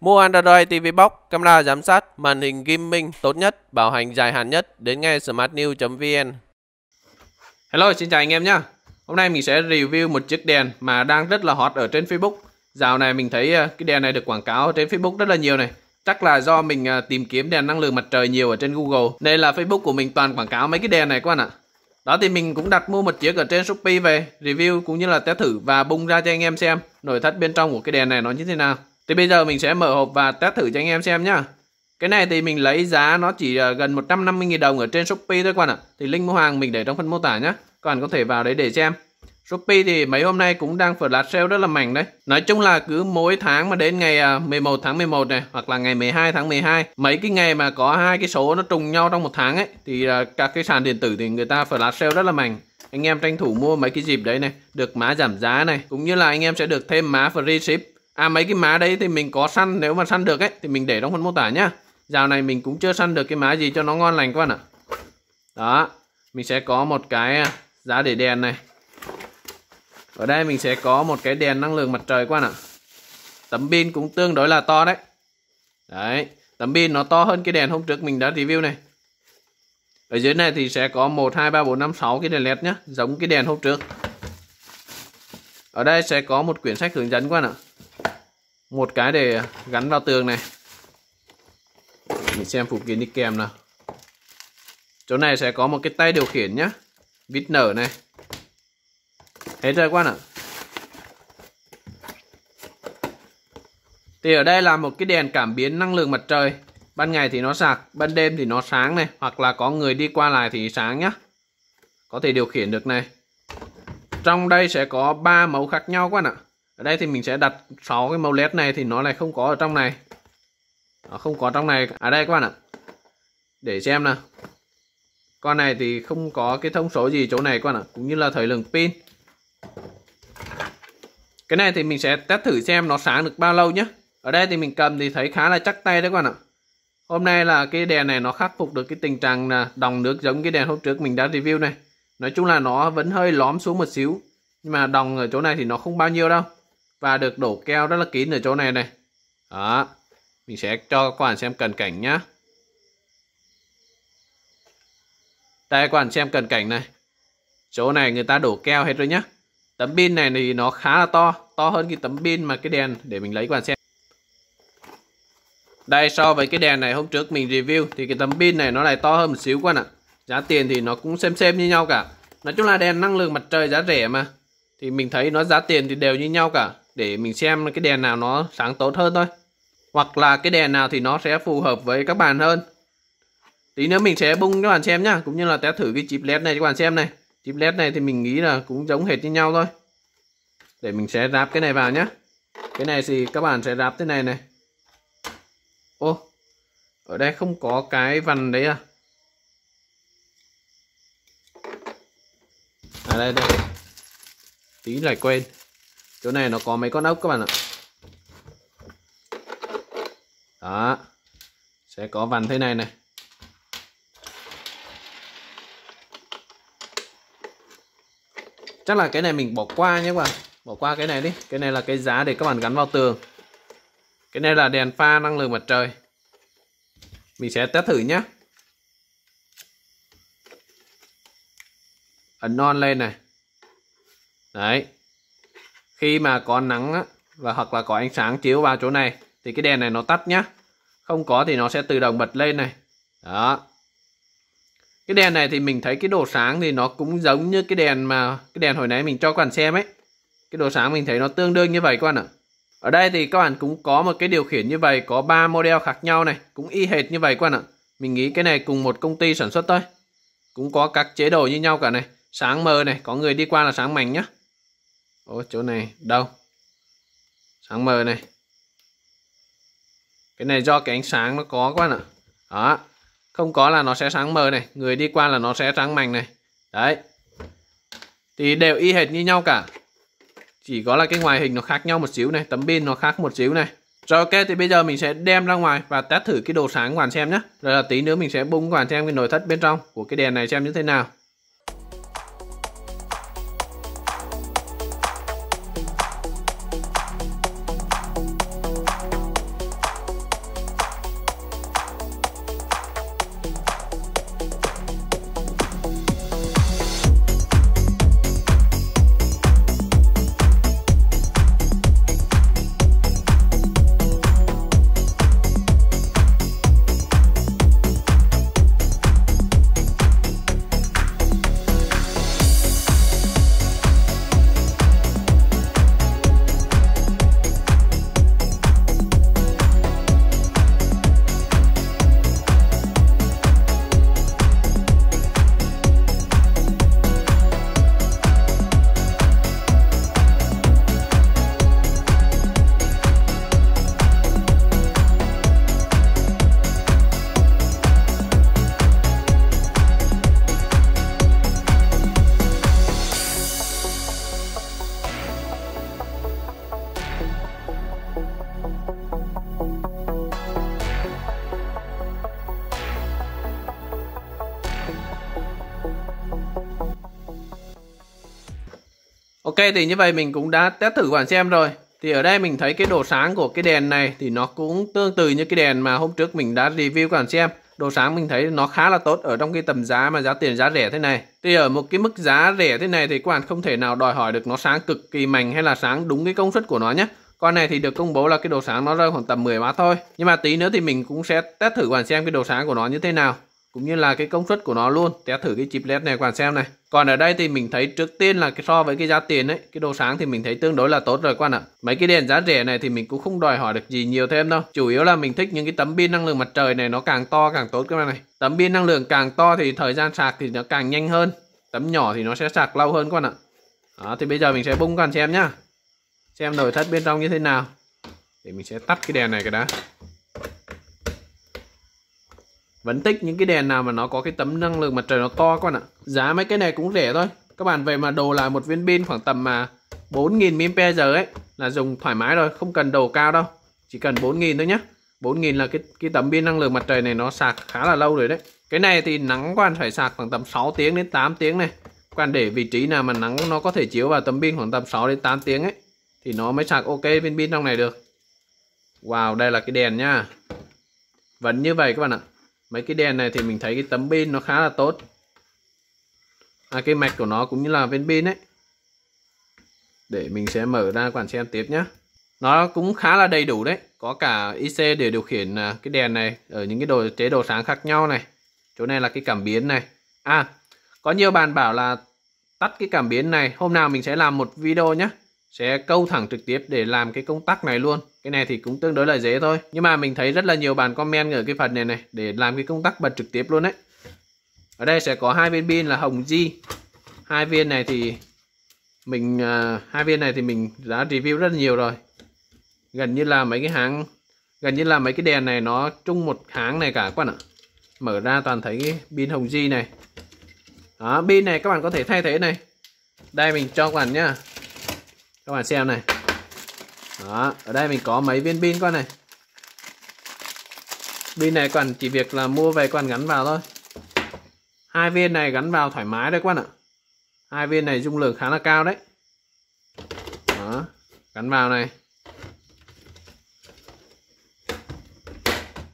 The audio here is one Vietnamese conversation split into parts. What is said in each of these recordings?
Mua Android TV Box, camera giám sát, màn hình gaming tốt nhất, bảo hành dài hạn nhất đến ngay smartnew.vn. Hello, xin chào anh em nhé. Hôm nay mình sẽ review một chiếc đèn mà đang rất là hot ở trên Facebook. Dạo này mình thấy ờ, cái đèn này được quảng cáo trên Facebook rất là nhiều này. Chắc là do mình ờ, tìm kiếm đèn năng lượng mặt trời nhiều ở trên Google nên là Facebook của mình toàn quảng cáo mấy cái đèn này các bạn ạ. Đó thì mình cũng đặt mua một chiếc ở trên Shopee về review cũng như là test thử và bung ra cho anh em xem nội thất bên trong của cái đèn này nó như thế nào. Thì bây giờ mình sẽ mở hộp và test thử cho anh em xem nhá. Cái này thì mình lấy giá nó chỉ ờ, gần 150.000 đồng ở trên Shopee thôi các bạn ạ. Thì link mua hàng mình để trong phần mô tả nhé. Các bạn có thể vào đấy để xem. Shopee thì mấy hôm nay cũng đang flash sale rất là mạnh đấy. Nói chung là cứ mỗi tháng mà đến ngày 11 ờ, tháng 11 này hoặc là ngày 12 tháng 12, mấy cái ngày mà có hai cái số nó trùng nhau trong một tháng ấy thì ờ, các cái sàn điện tử thì người ta flash sale rất là mạnh. Anh em tranh thủ mua mấy cái dịp đấy này, được mã giảm giá này, cũng như là anh em sẽ được thêm mã free ship à mấy cái má đấy thì mình có săn nếu mà săn được ấy thì mình để trong phần mô tả nhá dạo này mình cũng chưa săn được cái má gì cho nó ngon lành các bạn ạ đó mình sẽ có một cái à, giá để đèn này ở đây mình sẽ có một cái đèn năng lượng mặt trời các bạn ạ tấm pin cũng tương đối là to đấy đấy tấm pin nó to hơn cái đèn hôm trước mình đã review này ở dưới này thì sẽ có 1, 2, 3, 4, 5, 6 cái đèn led nhá Giống cái đèn hôm trước Ở đây sẽ có một quyển sách hướng dẫn các bạn ạ một cái để gắn vào tường này mình xem phụ kiện đi kèm nào chỗ này sẽ có một cái tay điều khiển nhá vít nở này hết rồi quan ạ thì ở đây là một cái đèn cảm biến năng lượng mặt trời ban ngày thì nó sạc ban đêm thì nó sáng này hoặc là có người đi qua lại thì sáng nhá có thể điều khiển được này trong đây sẽ có ba mẫu khác nhau quan ạ ở đây thì mình sẽ đặt 6 cái màu led này thì nó lại không có ở trong này nó không có trong này ở à đây các bạn ạ để xem nào con này thì không có cái thông số gì chỗ này các bạn ạ cũng như là thời lượng pin cái này thì mình sẽ test thử xem nó sáng được bao lâu nhé ở đây thì mình cầm thì thấy khá là chắc tay đấy các bạn ạ hôm nay là cái đèn này nó khắc phục được cái tình trạng là đồng nước giống cái đèn hôm trước mình đã review này nói chung là nó vẫn hơi lõm xuống một xíu nhưng mà đồng ở chỗ này thì nó không bao nhiêu đâu và được đổ keo rất là kín ở chỗ này này đó mình sẽ cho các bạn xem cận cảnh nhá đây các bạn xem cận cảnh này chỗ này người ta đổ keo hết rồi nhá tấm pin này thì nó khá là to to hơn cái tấm pin mà cái đèn để mình lấy các bạn xem đây so với cái đèn này hôm trước mình review thì cái tấm pin này nó lại to hơn một xíu các bạn ạ giá tiền thì nó cũng xem xem như nhau cả nói chung là đèn năng lượng mặt trời giá rẻ mà thì mình thấy nó giá tiền thì đều như nhau cả để mình xem cái đèn nào nó sáng tốt hơn thôi hoặc là cái đèn nào thì nó sẽ phù hợp với các bạn hơn tí nữa mình sẽ bung các bạn xem nhá cũng như là test thử cái chip led này cho các bạn xem này chip led này thì mình nghĩ là cũng giống hệt như nhau thôi để mình sẽ ráp cái này vào nhá cái này thì các bạn sẽ ráp thế này này ô ở đây không có cái vằn đấy à à đây đây tí lại quên chỗ này nó có mấy con ốc các bạn ạ đó sẽ có vằn thế này này chắc là cái này mình bỏ qua nhé các bạn bỏ qua cái này đi cái này là cái giá để các bạn gắn vào tường cái này là đèn pha năng lượng mặt trời mình sẽ test thử nhé ấn non lên này đấy khi mà có nắng á, và hoặc là có ánh sáng chiếu vào chỗ này thì cái đèn này nó tắt nhá không có thì nó sẽ tự động bật lên này đó cái đèn này thì mình thấy cái độ sáng thì nó cũng giống như cái đèn mà cái đèn hồi nãy mình cho các bạn xem ấy cái độ sáng mình thấy nó tương đương như vậy các bạn ạ ở đây thì các bạn cũng có một cái điều khiển như vậy có 3 model khác nhau này cũng y hệt như vậy các bạn ạ mình nghĩ cái này cùng một công ty sản xuất thôi cũng có các chế độ như nhau cả này sáng mờ này có người đi qua là sáng mảnh nhá ủa chỗ này đâu sáng mờ này cái này do cái ánh sáng nó có quá nè đó không có là nó sẽ sáng mờ này người đi qua là nó sẽ sáng mảnh này đấy thì đều y hệt như nhau cả chỉ có là cái ngoài hình nó khác nhau một xíu này tấm pin nó khác một xíu này rồi ok thì bây giờ mình sẽ đem ra ngoài và test thử cái đồ sáng của bạn xem nhé rồi là tí nữa mình sẽ bung các xem cái nội thất bên trong của cái đèn này xem như thế nào Ok thì như vậy mình cũng đã test thử bạn xem rồi Thì ở đây mình thấy cái độ sáng của cái đèn này Thì nó cũng tương tự như cái đèn mà hôm trước mình đã review các bạn xem Độ sáng mình thấy nó khá là tốt ở trong cái tầm giá mà giá tiền giá rẻ thế này Thì ở một cái mức giá rẻ thế này thì các bạn không thể nào đòi hỏi được nó sáng cực kỳ mạnh hay là sáng đúng cái công suất của nó nhé con này thì được công bố là cái độ sáng nó rơi khoảng tầm 10 mã thôi Nhưng mà tí nữa thì mình cũng sẽ test thử bạn xem cái độ sáng của nó như thế nào cũng như là cái công suất của nó luôn test thử cái chip led này quan xem này còn ở đây thì mình thấy trước tiên là cái so với cái giá tiền ấy cái đồ sáng thì mình thấy tương đối là tốt rồi quan ạ mấy cái đèn giá rẻ này thì mình cũng không đòi hỏi được gì nhiều thêm đâu chủ yếu là mình thích những cái tấm pin năng lượng mặt trời này nó càng to càng tốt các bạn này tấm pin năng lượng càng to thì thời gian sạc thì nó càng nhanh hơn tấm nhỏ thì nó sẽ sạc lâu hơn quan ạ đó, thì bây giờ mình sẽ bung quan xem nhá xem nội thất bên trong như thế nào thì mình sẽ tắt cái đèn này cái đã vẫn thích những cái đèn nào mà nó có cái tấm năng lượng mặt trời nó to các bạn ạ giá mấy cái này cũng rẻ thôi các bạn về mà đồ là một viên pin khoảng tầm mà 4.000 mAh ấy là dùng thoải mái rồi không cần đồ cao đâu chỉ cần 4.000 thôi nhá 4.000 là cái cái tấm pin năng lượng mặt trời này nó sạc khá là lâu rồi đấy cái này thì nắng quan phải sạc khoảng tầm 6 tiếng đến 8 tiếng này quan để vị trí nào mà nắng nó có thể chiếu vào tấm pin khoảng tầm 6 đến 8 tiếng ấy thì nó mới sạc ok viên pin trong này được wow đây là cái đèn nhá vẫn như vậy các bạn ạ mấy cái đèn này thì mình thấy cái tấm pin nó khá là tốt à, cái mạch của nó cũng như là bên pin ấy để mình sẽ mở ra quản xem tiếp nhé nó cũng khá là đầy đủ đấy có cả IC để điều khiển à, cái đèn này ở những cái đồ chế độ sáng khác nhau này chỗ này là cái cảm biến này à có nhiều bạn bảo là tắt cái cảm biến này hôm nào mình sẽ làm một video nhé sẽ câu thẳng trực tiếp để làm cái công tắc này luôn cái này thì cũng tương đối là dễ thôi nhưng mà mình thấy rất là nhiều bạn comment ở cái phần này này để làm cái công tắc bật trực tiếp luôn đấy ở đây sẽ có hai viên pin là hồng di hai viên này thì mình à, hai viên này thì mình đã review rất nhiều rồi gần như là mấy cái hãng gần như là mấy cái đèn này nó chung một hãng này cả các bạn ạ mở ra toàn thấy cái pin hồng di này đó pin này các bạn có thể thay thế này đây mình cho các bạn nhá các bạn xem này đó ở đây mình có mấy viên pin con này pin này còn chỉ việc là mua về còn gắn vào thôi hai viên này gắn vào thoải mái đấy các bạn ạ hai viên này dung lượng khá là cao đấy đó gắn vào này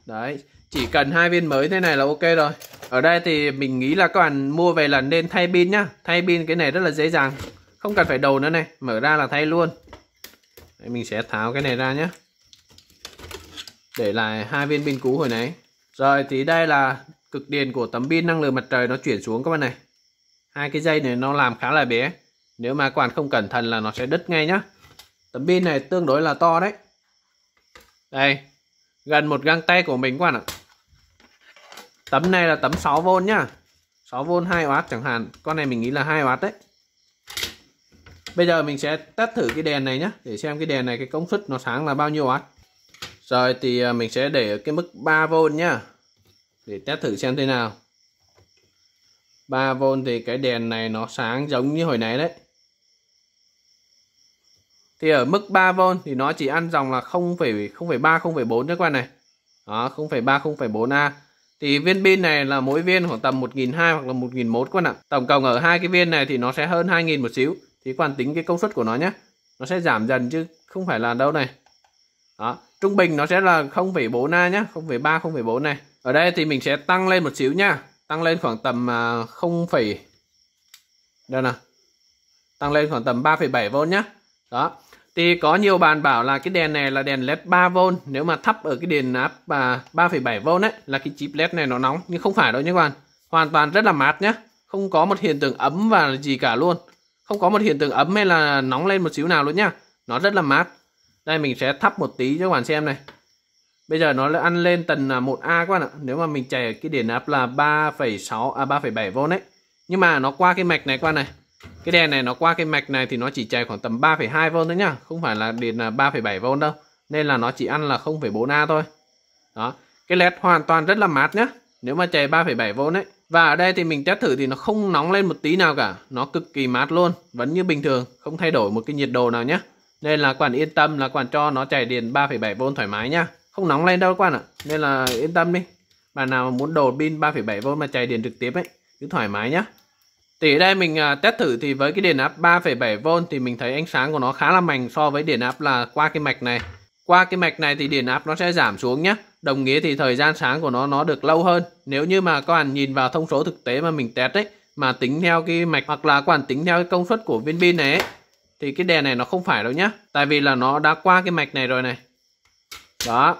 đấy chỉ cần hai viên mới thế này là ok rồi ở đây thì mình nghĩ là các bạn mua về là nên thay pin nhá thay pin cái này rất là dễ dàng không cần phải đầu nữa này mở ra là thay luôn Đấy, mình sẽ tháo cái này ra nhé để lại hai viên pin cũ hồi nãy rồi thì đây là cực điện của tấm pin năng lượng mặt trời nó chuyển xuống các bạn này hai cái dây này nó làm khá là bé nếu mà quản không cẩn thận là nó sẽ đứt ngay nhá tấm pin này tương đối là to đấy đây gần một găng tay của mình các bạn ạ tấm này là tấm 6V nhá 6V 2W chẳng hạn con này mình nghĩ là 2W đấy bây giờ mình sẽ test thử cái đèn này nhé để xem cái đèn này cái công suất nó sáng là bao nhiêu ạ rồi thì à, mình sẽ để ở cái mức 3V nhá để test thử xem thế nào 3V thì cái đèn này nó sáng giống như hồi nãy đấy thì ở mức 3V thì nó chỉ ăn dòng là 0,3 0,4 các bạn này đó 0,3 0,4A thì viên pin này là mỗi viên khoảng tầm 1.200 hoặc là 1.100 các bạn ạ tổng cộng ở hai cái viên này thì nó sẽ hơn 2.000 một xíu thì các bạn tính cái công suất của nó nhé nó sẽ giảm dần chứ không phải là đâu này đó trung bình nó sẽ là 0,4 na nhá 0,3 0,4 này ở đây thì mình sẽ tăng lên một xíu nha tăng lên khoảng tầm 0, à, đây nè tăng lên khoảng tầm 3,7V nhá đó thì có nhiều bạn bảo là cái đèn này là đèn led 3V nếu mà thấp ở cái đèn áp 3,7V à, ấy là cái chip led này nó nóng nhưng không phải đâu nhé các bạn hoàn toàn rất là mát nhá không có một hiện tượng ấm và gì cả luôn không có một hiện tượng ấm hay là nóng lên một xíu nào luôn nhá nó rất là mát đây mình sẽ thắp một tí cho các bạn xem này bây giờ nó ăn lên tầng 1A à, các bạn ạ nếu mà mình chạy cái điện áp là 3,6 à 3,7V đấy nhưng mà nó qua cái mạch này qua này cái đèn này nó qua cái mạch này thì nó chỉ chạy khoảng tầm 3,2V thôi nhá không phải là điện 3,7V à, đâu nên là nó chỉ ăn là 0,4A thôi đó cái led hoàn toàn rất là mát nhá nếu mà chạy 3,7V đấy và ở đây thì mình test thử thì nó không nóng lên một tí nào cả. Nó cực kỳ mát luôn. Vẫn như bình thường. Không thay đổi một cái nhiệt độ nào nhé. Nên là quản yên tâm là quản cho nó chạy điện 3,7V thoải mái nhá. Không nóng lên đâu các bạn ạ. Nên là yên tâm đi. Bạn nào muốn đồ pin 3,7V mà chạy điện trực tiếp ấy. Cứ thoải mái nhá. Thì ở đây mình à, test thử thì với cái điện áp 3,7V thì mình thấy ánh sáng của nó khá là mạnh so với điện áp là qua cái mạch này. Qua cái mạch này thì điện áp nó sẽ giảm xuống nhé. Đồng nghĩa thì thời gian sáng của nó nó được lâu hơn. Nếu như mà các bạn nhìn vào thông số thực tế mà mình test ấy, mà tính theo cái mạch hoặc là các bạn tính theo cái công suất của viên pin này ấy, thì cái đèn này nó không phải đâu nhá. Tại vì là nó đã qua cái mạch này rồi này. Đó.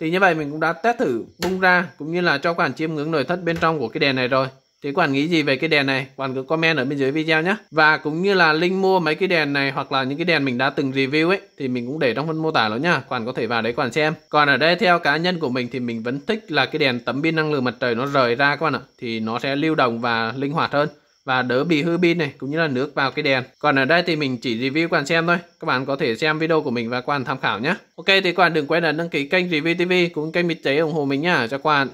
Thì như vậy mình cũng đã test thử bung ra cũng như là cho các bạn chiêm ngưỡng nội thất bên trong của cái đèn này rồi. Thế quản nghĩ gì về cái đèn này? Quản cứ comment ở bên dưới video nhé. Và cũng như là link mua mấy cái đèn này hoặc là những cái đèn mình đã từng review ấy thì mình cũng để trong phần mô tả luôn nhá. Quản có thể vào đấy quản xem. Còn ở đây theo cá nhân của mình thì mình vẫn thích là cái đèn tấm pin năng lượng mặt trời nó rời ra các bạn ạ. Thì nó sẽ lưu động và linh hoạt hơn và đỡ bị hư pin này cũng như là nước vào cái đèn. Còn ở đây thì mình chỉ review các bạn xem thôi. Các bạn có thể xem video của mình và quan tham khảo nhé. Ok thì các bạn đừng quên là đăng ký kênh Review TV cũng kênh Mít Cháy ủng hộ mình nhá cho các bạn.